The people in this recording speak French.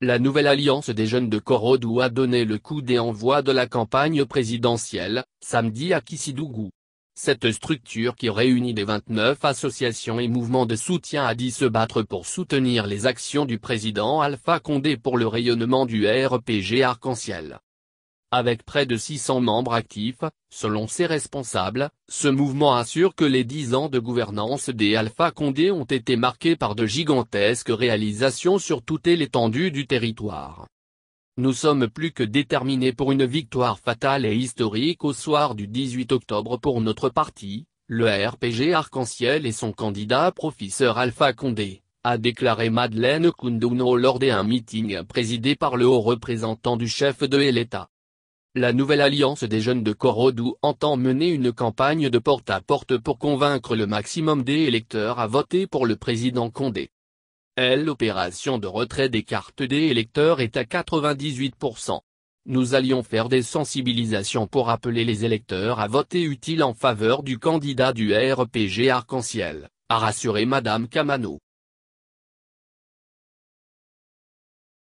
La nouvelle alliance des jeunes de Korodou a donné le coup des envois de la campagne présidentielle, samedi à Kissidougou. Cette structure qui réunit des 29 associations et mouvements de soutien a dit se battre pour soutenir les actions du président Alpha Condé pour le rayonnement du RPG arc-en-ciel. Avec près de 600 membres actifs, selon ses responsables, ce mouvement assure que les dix ans de gouvernance des Alpha Condé ont été marqués par de gigantesques réalisations sur toute l'étendue du territoire. Nous sommes plus que déterminés pour une victoire fatale et historique au soir du 18 octobre pour notre parti, le RPG Arc-en-Ciel et son candidat professeur Alpha Condé a déclaré Madeleine Kunduno lors d'un meeting présidé par le haut représentant du chef de l'État la nouvelle alliance des jeunes de Corodou entend mener une campagne de porte à porte pour convaincre le maximum des électeurs à voter pour le président Condé. L'opération de retrait des cartes des électeurs est à 98%. Nous allions faire des sensibilisations pour appeler les électeurs à voter utile en faveur du candidat du RPG Arc-en-Ciel, a rassuré Madame Camano.